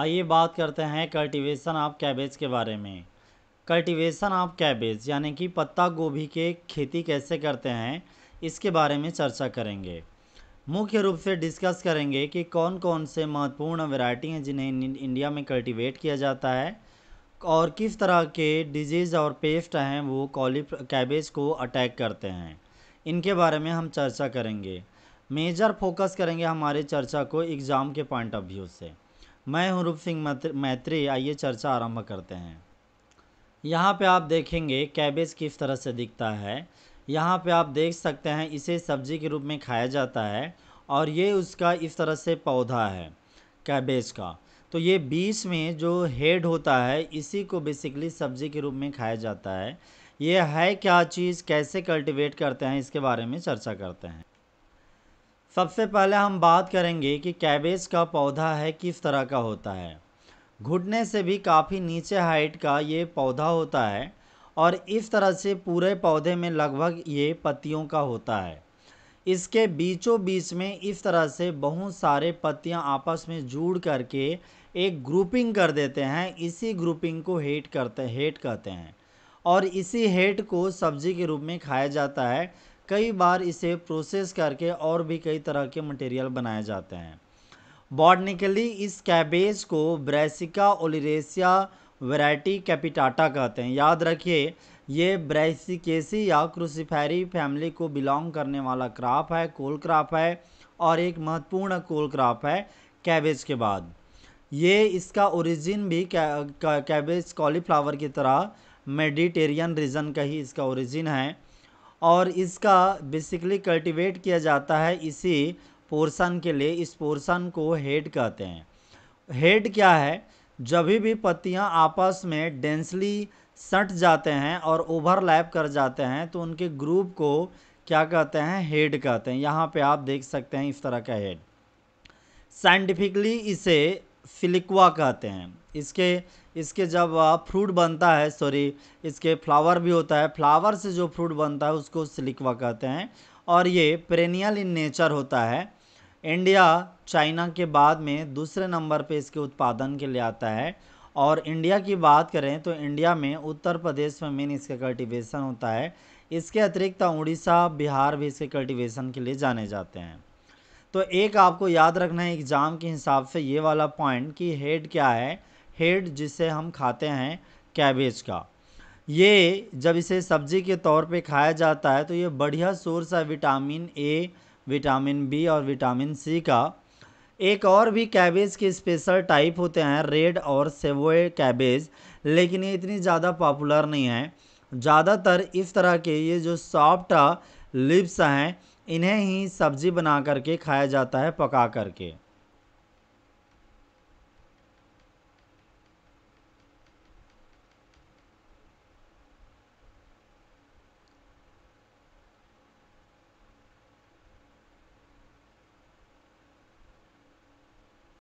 आइए बात करते हैं कल्टीवेशन ऑफ कैबेज के बारे में कल्टीवेशन ऑफ कैबेज यानी कि पत्ता गोभी के खेती कैसे करते हैं इसके बारे में चर्चा करेंगे मुख्य रूप से डिस्कस करेंगे कि कौन कौन से महत्वपूर्ण वैरायटी हैं जिन्हें इंडिया में कल्टीवेट किया जाता है और किस तरह के डिजीज़ और पेस्ट हैं वो कॉलिप कैबेज को अटैक करते हैं इनके बारे में हम चर्चा करेंगे मेजर फोकस करेंगे हमारे चर्चा को एग्ज़ाम के पॉइंट ऑफ व्यू से मैं हूं रूप सिंह मैत्री आइए चर्चा आरंभ करते हैं यहाँ पे आप देखेंगे कैबेज किस तरह से दिखता है यहाँ पे आप देख सकते हैं इसे सब्जी के रूप में खाया जाता है और ये उसका इस तरह से पौधा है कैबेज का तो ये बीच में जो हेड होता है इसी को बेसिकली सब्जी के रूप में खाया जाता है ये है क्या चीज़ कैसे कल्टीवेट करते हैं इसके बारे में चर्चा करते हैं सबसे पहले हम बात करेंगे कि कैबेज का पौधा है किस तरह का होता है घुटने से भी काफ़ी नीचे हाइट का ये पौधा होता है और इस तरह से पूरे पौधे में लगभग ये पत्तियों का होता है इसके बीचों बीच में इस तरह से बहुत सारे पत्तियां आपस में जुड़ करके एक ग्रुपिंग कर देते हैं इसी ग्रुपिंग को हेट करते हेट कहते हैं और इसी हेट को सब्जी के रूप में खाया जाता है कई बार इसे प्रोसेस करके और भी कई तरह के मटेरियल बनाए जाते हैं बॉटनिकली इस कैबेज को ब्रैसिका ओलिरेसिया वैरायटी कैपिटाटा कहते हैं याद रखिए ये ब्रैसिकेसी या क्रूसीफेरी फैमिली को बिलोंग करने वाला क्राप है कोल क्राप है और एक महत्वपूर्ण कोल क्राप है कैबेज के बाद ये इसका ओरिजिन भी कैबेज कॉलीफ्लावर की तरह मेडिटेरियन रीजन का ही इसका ओरिजिन है और इसका बेसिकली कल्टीवेट किया जाता है इसी पोर्सन के लिए इस पोर्सन को हेड कहते हैं हेड क्या है जब भी पत्तियां आपस में डेंसली सट जाते हैं और ओवरलैप कर जाते हैं तो उनके ग्रुप को क्या कहते हैं हेड कहते हैं यहाँ पे आप देख सकते हैं इस तरह का हेड साइंटिफिकली इसे फिलिक्वा कहते हैं इसके इसके जब फ्रूट बनता है सॉरी इसके फ्लावर भी होता है फ्लावर से जो फ्रूट बनता है उसको सिलिकवा कहते हैं और ये पेरेनियल इन नेचर होता है इंडिया चाइना के बाद में दूसरे नंबर पे इसके उत्पादन के लिए आता है और इंडिया की बात करें तो इंडिया में उत्तर प्रदेश में मेन इसका कल्टिवेशन होता है इसके अतिरिक्त उड़ीसा बिहार भी इसके कल्टिवेशन के लिए जाने जाते हैं तो एक आपको याद रखना है एग्ज़ाम के हिसाब से ये वाला पॉइंट कि हेड क्या है हेड जिसे हम खाते हैं कैबेज का ये जब इसे सब्जी के तौर पे खाया जाता है तो ये बढ़िया सोर्स है विटामिन ए विटामिन बी और विटामिन सी का एक और भी कैबेज के स्पेशल टाइप होते हैं रेड और सेवोए कैबेज लेकिन ये इतनी ज़्यादा पॉपुलर नहीं है ज़्यादातर इस तरह के ये जो सॉफ्ट लिप्स हैं इन्हें ही सब्जी बना करके खाया जाता है पका करके